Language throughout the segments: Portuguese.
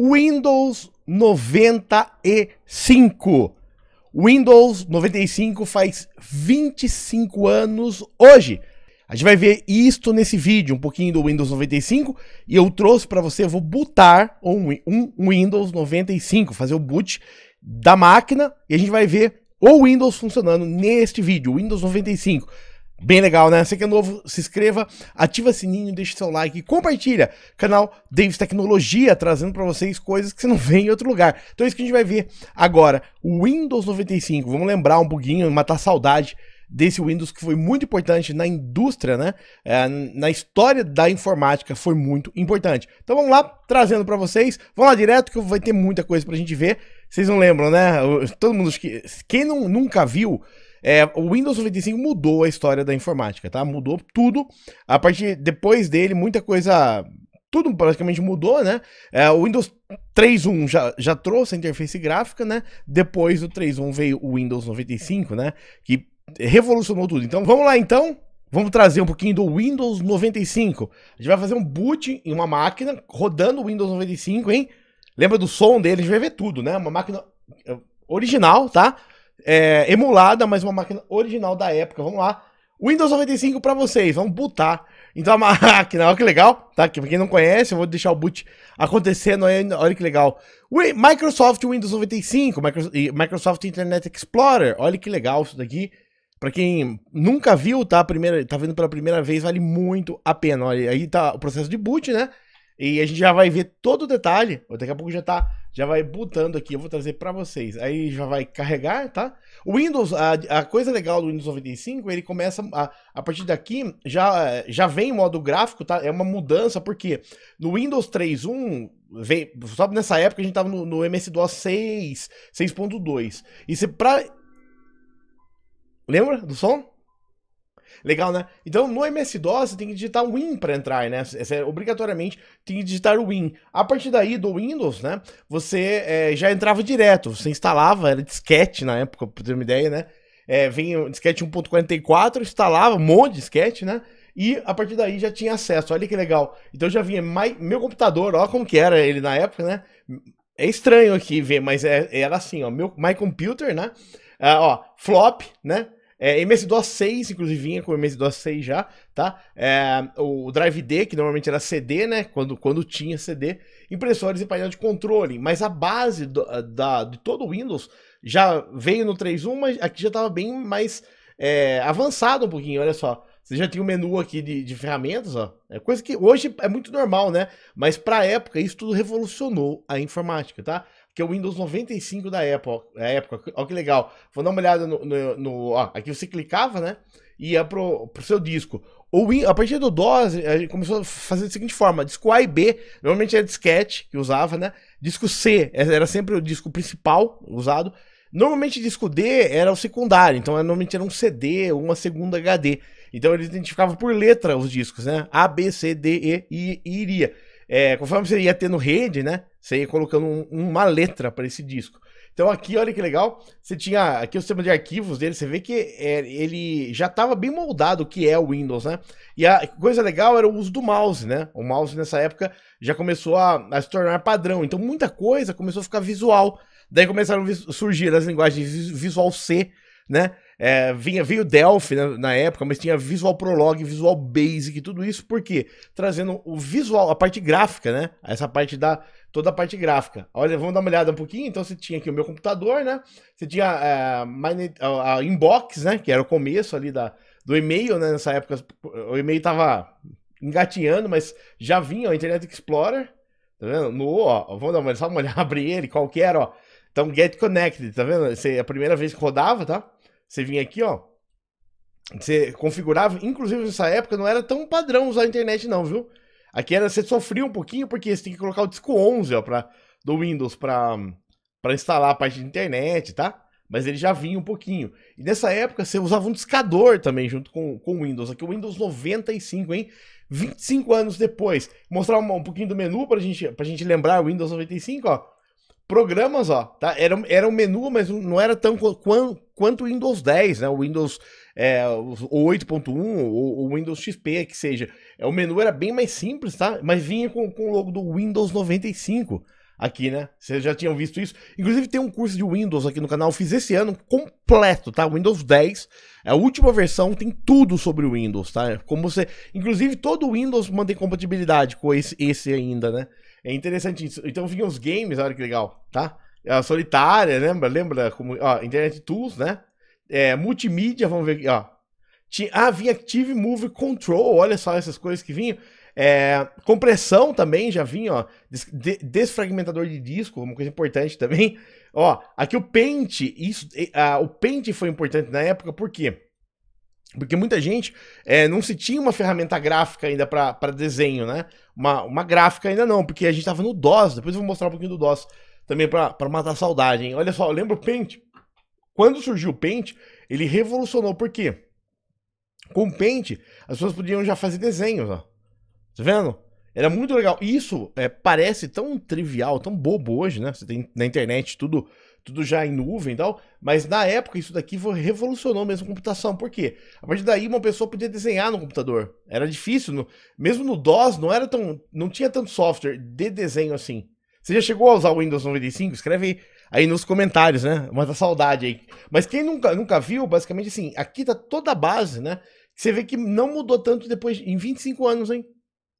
Windows 95. Windows 95 faz 25 anos hoje. A gente vai ver isto nesse vídeo, um pouquinho do Windows 95, e eu trouxe para você, vou botar um, um, Windows 95, fazer o boot da máquina, e a gente vai ver o Windows funcionando neste vídeo, Windows 95. Bem legal, né? Você que é novo, se inscreva, ativa sininho, deixa seu like e compartilha. Canal Davis Tecnologia, trazendo para vocês coisas que você não vê em outro lugar. Então é isso que a gente vai ver agora. O Windows 95, vamos lembrar um pouquinho, matar saudade desse Windows que foi muito importante na indústria, né? É, na história da informática foi muito importante. Então vamos lá, trazendo para vocês. Vamos lá direto que vai ter muita coisa pra gente ver. Vocês não lembram, né? Todo mundo que quem não, nunca viu é, o Windows 95 mudou a história da informática, tá? Mudou tudo. A partir depois dele, muita coisa. Tudo praticamente mudou, né? É, o Windows 3.1 já, já trouxe a interface gráfica, né? Depois do 3.1 veio o Windows 95, né? Que revolucionou tudo. Então vamos lá, então. Vamos trazer um pouquinho do Windows 95. A gente vai fazer um boot em uma máquina rodando o Windows 95, hein? Lembra do som dele? A gente vai ver tudo, né? Uma máquina eh, original, tá? é, emulada, mas uma máquina original da época. Vamos lá. Windows 95 para vocês, vamos bootar. Então a máquina, olha que legal, tá? Pra quem não conhece, eu vou deixar o boot acontecendo aí, olha que legal. Microsoft Windows 95, Microsoft Internet Explorer, olha que legal isso daqui. Pra quem nunca viu, tá? Primeira, tá vendo pela primeira vez, vale muito a pena. Olha, aí tá o processo de boot, né? E a gente já vai ver todo o detalhe. Daqui a pouco já tá, já vai botando aqui. Eu vou trazer para vocês. Aí já vai carregar, tá? O Windows, a, a coisa legal do Windows 95, ele começa a, a partir daqui já já vem modo gráfico, tá? É uma mudança porque no Windows 3.1 só nessa época a gente tava no, no MS-DOS 6, 6.2. E se para Lembra do som? Legal, né? Então no MS-DOS tem que digitar Win para entrar, né? Você, é obrigatoriamente tem que digitar Win. A partir daí do Windows, né? Você é, já entrava direto, você instalava, era disquete na época, pra ter uma ideia, né? É, vem o disquete 1.44, instalava um monte de disquete, né? E a partir daí já tinha acesso, olha que legal. Então já vinha meu computador, ó como que era ele na época, né? É estranho aqui ver, mas é, era assim, ó, meu, my computer, né? Ah, ó, flop, né? É, MS-DOS 6, inclusive vinha com MS-DOS 6 já, tá? É, o Drive D, que normalmente era CD, né? Quando, quando tinha CD. Impressores e painel de controle. Mas a base do, da, de todo o Windows já veio no 3.1, mas aqui já estava bem mais é, avançado um pouquinho, olha só. Você já tem o um menu aqui de, de ferramentas, ó. É coisa que hoje é muito normal, né? Mas pra época, isso tudo revolucionou a informática, tá? que é o Windows 95 da Apple. Da é época. Olha que legal. Vou dar uma olhada no. no, no ó, aqui você clicava, né? E ia pro, pro seu disco. O Win, a partir do DOS, a gente começou a fazer da seguinte forma: disco A e B, normalmente era é disquete que usava, né? Disco C é, era sempre o disco principal usado. Normalmente disco D era o secundário, então normalmente era um CD, uma segunda HD. Então ele identificava por letra os discos, né? A, B, C, D, E, e iria. É, conforme você ia tendo rede, né? Você ia colocando um, uma letra para esse disco. Então aqui, olha que legal, você tinha aqui o sistema de arquivos dele, você vê que é, ele já estava bem moldado o que é o Windows, né? E a coisa legal era o uso do mouse, né? O mouse nessa época já começou a, a se tornar padrão, então muita coisa começou a ficar visual. Daí começaram a surgir as linguagens Visual C, né? É, vinha, veio Delphi né, na época, mas tinha Visual Prologue, Visual Basic, e tudo isso, porque trazendo o visual, a parte gráfica, né? Essa parte da. toda a parte gráfica. Olha, vamos dar uma olhada um pouquinho. Então você tinha aqui o meu computador, né? Você tinha é, a, a inbox, né? Que era o começo ali da, do e-mail, né? Nessa época, o e-mail tava engatinhando, mas já vinha o Internet Explorer. Tá vendo? No, ó, vamos dar uma, só uma olhada, abrir ele, qualquer, ó. Então, Get Connected, tá vendo? Essa é a primeira vez que rodava, tá? Você vinha aqui, ó. Você configurava, inclusive nessa época não era tão padrão usar a internet não, viu? Aqui era você sofria um pouquinho porque você tem que colocar o disco 11, ó, para do Windows para para instalar a parte de internet, tá? Mas ele já vinha um pouquinho. E nessa época você usava um discador também junto com, com o Windows. Aqui o Windows 95, hein? 25 anos depois. Mostrar um, um pouquinho do menu pra gente, pra gente lembrar o Windows 95, ó programas, ó, tá? Era, era um menu, mas não era tão quanto, quanto o Windows 10, né? O Windows é, o 8.1 ou o Windows XP, que seja. É, o menu era bem mais simples, tá? Mas vinha com, com o logo do Windows 95 aqui, né? Vocês já tinham visto isso. Inclusive tem um curso de Windows aqui no canal, fiz esse ano completo, tá? Windows 10, é a última versão, tem tudo sobre o Windows, tá? Como você, inclusive todo o Windows mantém compatibilidade com esse, esse ainda, né? É interessante isso. Então vinham os games, olha que legal, tá? A solitária, lembra? Lembra como. Ó, Internet Tools, né? É, multimídia, vamos ver aqui, ó. Ah, vinha Active Move Control, olha só essas coisas que vinham. É, compressão também já vinha, ó. desfragmentador de disco, uma coisa importante também. Ó, aqui o Paint, isso, a, ah, o Paint foi importante na época, por quê? Porque muita gente é, não se tinha uma ferramenta gráfica ainda para desenho, né? Uma, uma gráfica ainda não, porque a gente tava no DOS. Depois eu vou mostrar um pouquinho do DOS também para matar a saudade, hein? Olha só, eu lembro o Paint. Quando surgiu o Paint, ele revolucionou. Por quê? Com o Paint, as pessoas podiam já fazer desenhos, ó. Tá vendo? Era muito legal. Isso é, parece tão trivial, tão bobo hoje, né? Você tem na internet tudo tudo já em nuvem e tal, mas na época isso daqui revolucionou mesmo a computação. Por quê? A partir daí uma pessoa podia desenhar no computador. Era difícil, no, mesmo no DOS não era tão, não tinha tanto software de desenho assim. Você já chegou a usar o Windows 95? Escreve aí, aí nos comentários, né? a saudade aí. Mas quem nunca, nunca viu, basicamente assim, aqui tá toda a base, né? Você vê que não mudou tanto depois em 25 anos, hein?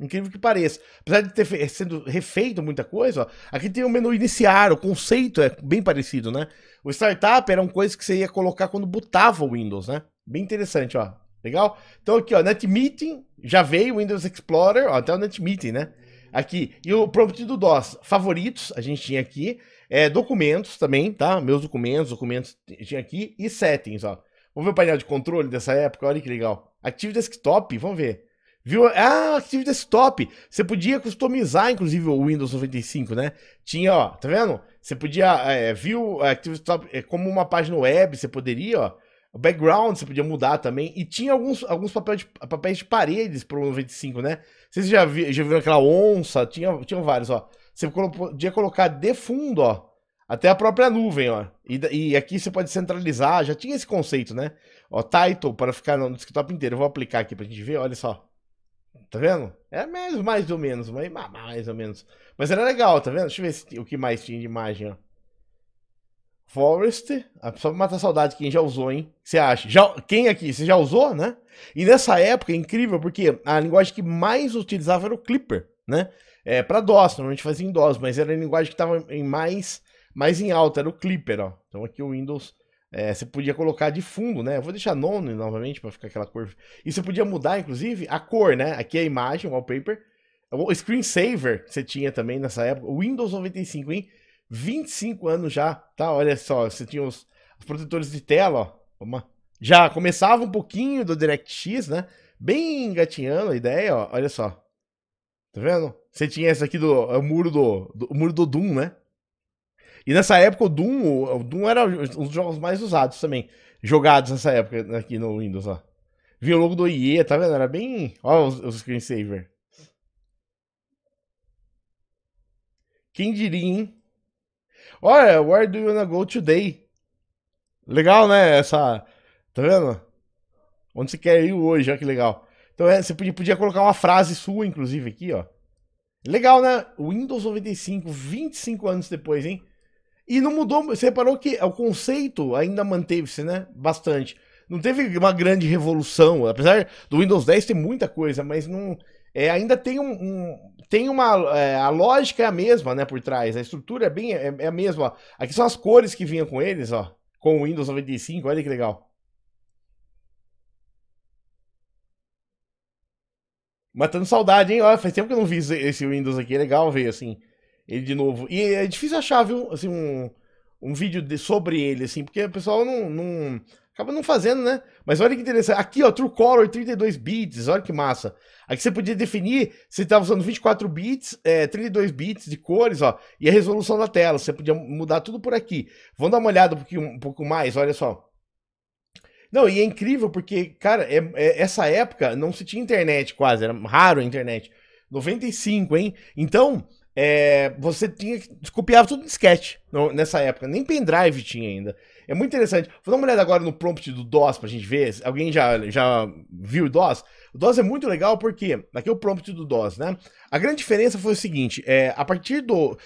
Incrível que pareça. Apesar de ter fe... sendo refeito muita coisa, ó, aqui tem o menu iniciar, o conceito é bem parecido, né? O startup era uma coisa que você ia colocar quando botava o Windows, né? Bem interessante, ó. Legal? Então aqui, ó, NetMeeting, já veio Windows Explorer, ó, até o NetMeeting, né? Aqui, e o prompt do DOS, favoritos, a gente tinha aqui, é, documentos também, tá? Meus documentos, documentos tinha aqui, e settings, ó. Vamos ver o painel de controle dessa época, olha que legal. Active Desktop, vamos ver. Viu? Ah, Active Desktop. Você podia customizar, inclusive, o Windows 95, né? Tinha, ó, tá vendo? Você podia, é, viu Active Desktop é, como uma página web, você poderia, ó. O background você podia mudar também. E tinha alguns, alguns papéis, de, papéis de paredes pro 95, né? Vocês já, vi, já viram aquela onça? Tinha, tinha vários, ó. Você podia colocar de fundo, ó. Até a própria nuvem, ó. E, e aqui você pode centralizar. Já tinha esse conceito, né? Ó, title para ficar no, no desktop inteiro. Eu vou aplicar aqui pra gente ver, olha só. Tá vendo? É mais, mais ou menos, mas mais ou menos. Mas era legal, tá vendo? Deixa eu ver se, o que mais tinha de imagem, ó. Forest, ah, só para matar saudade, quem já usou, hein? Você acha? Já, quem aqui? Você já usou, né? E nessa época, é incrível, porque a linguagem que mais utilizava era o Clipper, né? É, pra DOS, normalmente fazia em DOS, mas era a linguagem que tava em mais, mais em alta, era o Clipper, ó. Então aqui o Windows é, você podia colocar de fundo, né? Eu vou deixar nono novamente para ficar aquela cor. E você podia mudar, inclusive, a cor, né? Aqui é a imagem, o wallpaper. É o screensaver que você tinha também nessa época. O Windows 95, hein? 25 anos já, tá? Olha só, você tinha os, os protetores de tela, ó. Uma, já começava um pouquinho do DirectX, né? Bem engatinhando a ideia, ó. Olha só. Tá vendo? Você tinha esse aqui do. É o muro do, do o muro do Doom, né? E nessa época o Doom, o, Doom era um dos jogos mais usados também. Jogados nessa época né, aqui no Windows, ó. Vinha o logo do IE, tá vendo? Era bem. Ó, os, os screensaver. Quem diria, hein? Olha, where do you wanna go today? Legal, né? Essa. Tá vendo? Onde você quer ir hoje? Olha que legal. Então é, você podia, podia colocar uma frase sua, inclusive, aqui, ó. Legal, né? Windows 95, 25 anos depois, hein? E não mudou. Você reparou que o conceito ainda manteve-se, né? Bastante. Não teve uma grande revolução. Apesar do Windows 10 ter muita coisa, mas não. É, ainda tem um, um tem uma é, a lógica é a mesma né por trás a estrutura é bem é, é, a mesma aqui são as cores que vinham com eles ó com o Windows 95 olha que legal matando saudade hein olha faz tempo que eu não vi esse Windows aqui é legal ver assim ele de novo. E é difícil achar, viu, assim, um, um vídeo de, sobre ele, assim, porque o pessoal não, não, acaba não fazendo, né? Mas olha que interessante. Aqui, ó, True Color 32 bits, olha que massa. Aqui você podia definir se estava usando 24 bits, é, 32 bits de cores, ó, e a resolução da tela. Você podia mudar tudo por aqui. Vamos dar uma olhada um pouco, um pouco mais, olha só. Não, e é incrível porque, cara, é, é, essa época não se tinha internet quase, era raro a internet. 95, hein? Então, é, você tinha que. Copiava tudo em disquete nessa época. Nem pendrive tinha ainda. É muito interessante. Vou dar uma olhada agora no prompt do DOS pra gente ver. Alguém já, já viu o DOS? O DOS é muito legal porque. Aqui é o prompt do DOS, né? A grande diferença foi o seguinte: é, a partir do.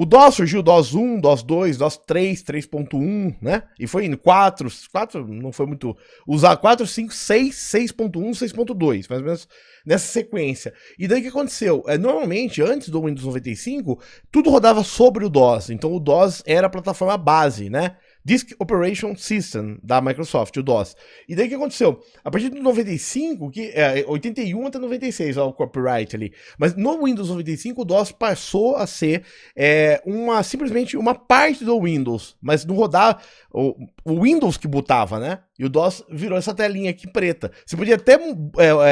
O DOS surgiu DOS 1, DOS 2, DOS 3, 3.1, né? E foi indo 4, 4 não foi muito. Usar 4, 5, 6, 6.1, 6.2, mais ou menos nessa sequência. E daí o que aconteceu? É, normalmente, antes do Windows 95, tudo rodava sobre o DOS. Então o DOS era a plataforma base, né? Disk Operation System da Microsoft, o DOS. E daí o que aconteceu? A partir de 95, que é 81 até 96, ó, o copyright ali. Mas no Windows 95 o DOS passou a ser é, uma simplesmente uma parte do Windows, mas não rodar o, o, Windows que botava, né? E o DOS virou essa telinha aqui preta. Você podia até é,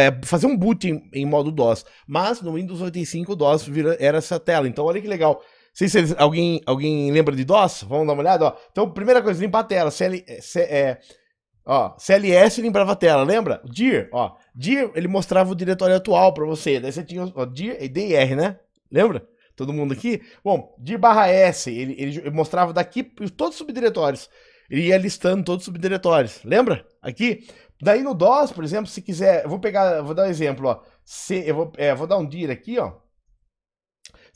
é fazer um boot em, em, modo DOS, mas no Windows 95 o DOS vira, era essa tela. Então olha que legal sei se alguém, alguém lembra de DOS. Vamos dar uma olhada. Ó. Então, primeira coisa, limpar a tela. CL, C, é, ó, CLS limpava a tela, lembra? DIR, ó. DIR, ele mostrava o diretório atual para você. Daí você tinha ó, DIR e DR, né? Lembra? Todo mundo aqui? Bom, DIR barra S, ele, ele mostrava daqui todos os subdiretórios. Ele ia listando todos os subdiretórios. Lembra? Aqui. Daí no DOS, por exemplo, se quiser... vou pegar... Vou dar um exemplo, ó. C, eu vou, é, vou dar um DIR aqui, ó.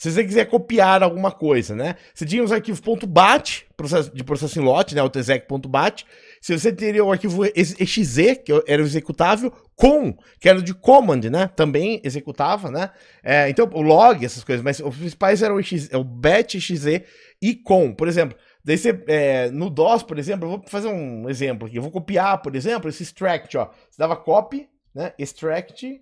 Se você quiser copiar alguma coisa, né? Você tinha os arquivos .bat, de processing lot, né? O tsec.bat. Se você teria o arquivo exe, que era o executável, com, que era de command, né? Também executava, né? É, então, o log, essas coisas. Mas os principais eram o, é o bat, exe e com. Por exemplo, Daí você, é, no DOS, por exemplo, eu vou fazer um exemplo aqui. Eu vou copiar, por exemplo, esse extract, ó. Você dava copy, né? Extract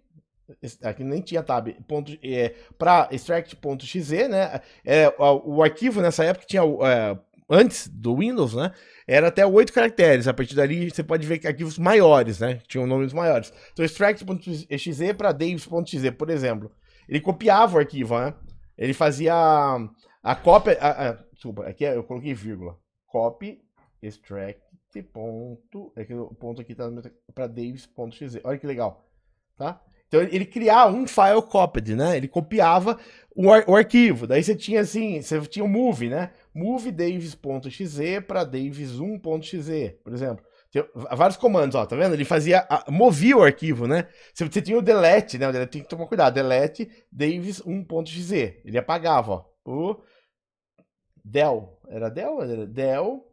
Aqui nem tinha tab. Ponto, é, para extract.xz né? É, o, arquivo nessa época tinha. É, antes do Windows, né? Era até oito caracteres. A partir dali você pode ver que arquivos maiores, né? Tinham nomes maiores. Então, extract.exe para davis.xz por exemplo. Ele copiava o arquivo, né? Ele fazia a, a cópia. A, a, desculpa, aqui é, eu coloquei vírgula. Copy extract. Ponto, é que o ponto aqui tá para davis.xz Olha que legal, tá? Então ele criava um file copied, né? Ele copiava o, ar o arquivo. Daí você tinha assim, você tinha o um move, né? Move davis.exe para davis1.exe, por exemplo. Tem vários comandos, ó, tá vendo? Ele fazia, a, movia o arquivo, né? Você, você tinha o delete, né? O delete tem que tomar cuidado. Delete davis1.exe. Ele apagava, ó. O del, era del, era del,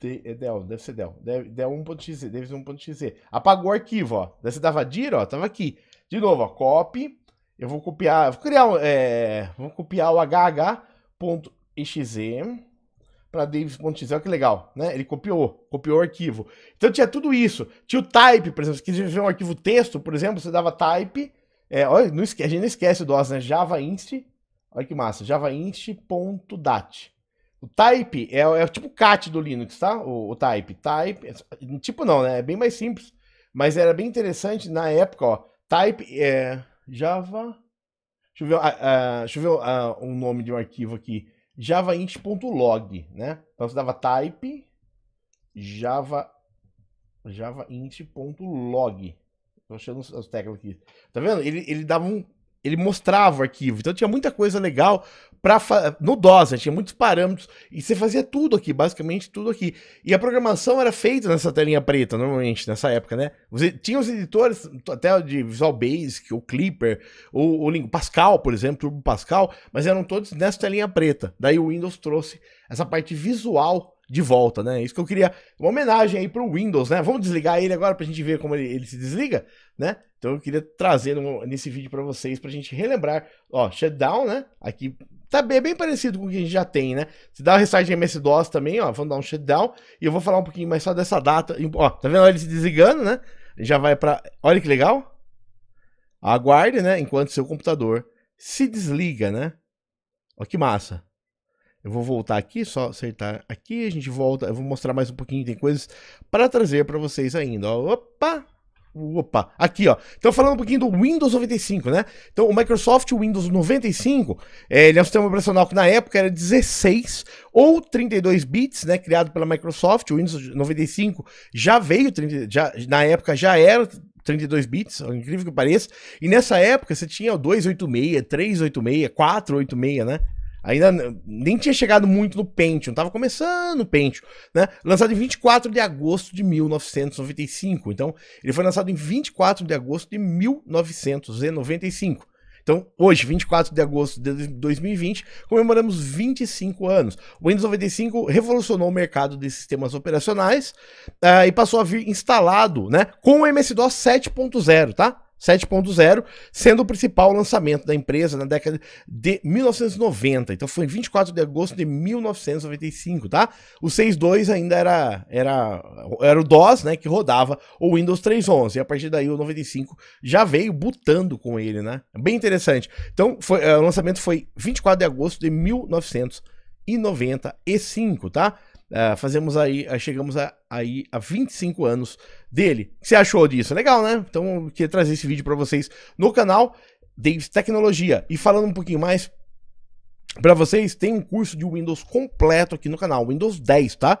de, é del, deve ser del, del, del 1.exe, davis1.exe. Apagou o arquivo, ó. Daí você dava dir, ó, tava aqui. De novo, ó, copy. Eu vou copiar, vou criar é, vou copiar o hh.exe para Davis.exe, olha que legal, né? Ele copiou, copiou o arquivo. Então tinha tudo isso. Tinha o type, por exemplo, se quiser ver um arquivo texto, por exemplo, você dava type, é, olha, não esquece, a gente não esquece o DOS, né? Java inst, olha que massa, java inst.dat. O type é, é tipo o cat do Linux, tá? O, o type, type, é, tipo não, né? É bem mais simples, mas era bem interessante na época, ó, Type é Java. Deixa eu ver, uh, uh, deixa eu ver uh, um nome de um arquivo aqui. javaint.log, né? Então você dava type java javaint.log. Tô achando as teclas aqui. Tá vendo? Ele, ele dava um ele mostrava o arquivo. Então tinha muita coisa legal para no DOS, né? tinha muitos parâmetros e você fazia tudo aqui, basicamente tudo aqui. E a programação era feita nessa telinha preta, normalmente nessa época, né? Você tinha os editores até de Visual Basic, o Clipper, o Pascal, por exemplo, Turbo Pascal, mas eram todos nessa telinha preta. Daí o Windows trouxe essa parte visual de volta, né? Isso que eu queria. Uma homenagem aí pro Windows, né? Vamos desligar ele agora pra gente ver como ele, ele se desliga, né? Então eu queria trazer nesse vídeo para vocês pra gente relembrar. Ó, shutdown, né? Aqui tá bem, bem parecido com o que a gente já tem, né? Se dá o restart MS-DOS também, ó, vamos dar um shutdown. E eu vou falar um pouquinho mais só dessa data. Ó, tá vendo ele se desligando, né? Já vai pra. Olha que legal. Aguarde, né? Enquanto seu computador se desliga, né? Ó, que massa. Eu vou voltar aqui, só acertar aqui, a gente volta, eu vou mostrar mais um pouquinho, tem coisas para trazer para vocês ainda, ó. Opa! Opa, aqui ó. Então falando um pouquinho do Windows 95, né? Então o Microsoft Windows 95, é, eh, ele é um sistema operacional que na época era 16 ou 32 bits, né? Criado pela Microsoft. O Windows 95 já veio, já, na época já era 32 bits, incrível que pareça. E nessa época você tinha o 286, 386, 486, né? Ainda nem tinha chegado muito no Pentium, tava começando o Pentium, né? Lançado em 24 de agosto de 1995. Então, ele foi lançado em 24 de agosto de 1995. Então, hoje, 24 de agosto de 2020, comemoramos 25 anos. O Windows 95 revolucionou o mercado de sistemas operacionais uh, e passou a vir instalado, né, com o MS-DOS 7.0, tá? 7.0, sendo o principal lançamento da empresa na década de 1990. Então foi em 24 de agosto de 1995, tá? O 6.2 ainda era, era, era o DOS, né, que rodava o Windows 3.11. E a partir daí o 95 já veio butando com ele, né? Bem interessante. Então foi, eh, o lançamento foi 24 de agosto de 1995 tá? Ah, fazemos aí, chegamos a, aí a 25 anos dele. O que você achou disso? Legal, né? Então, eu queria trazer esse vídeo para vocês no canal Davis Tecnologia. E falando um pouquinho mais para vocês, tem um curso de Windows completo aqui no canal, Windows 10, tá?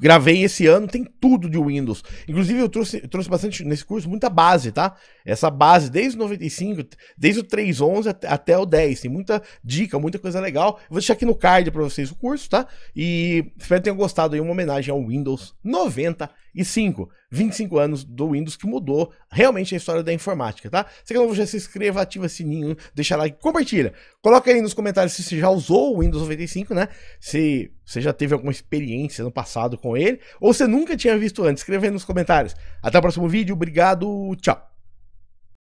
Gravei esse ano, tem tudo de Windows. Inclusive, eu trouxe, trouxe bastante nesse curso, muita base, tá? Essa base, desde o 95, desde o 3.11 até, até o 10. Tem muita dica, muita coisa legal. Vou deixar aqui no card para vocês o curso, tá? E espero que tenham gostado aí, uma homenagem ao Windows 95. 25 anos do Windows que mudou realmente a história da informática, tá? Se não novo, já se inscreva, ativa o sininho, deixa like, compartilha. Coloca aí nos comentários se você já usou o Windows 95, né? Se você já teve alguma experiência no passado com ele ou você nunca tinha visto antes. Escreva aí nos comentários. Até o próximo vídeo, obrigado, tchau.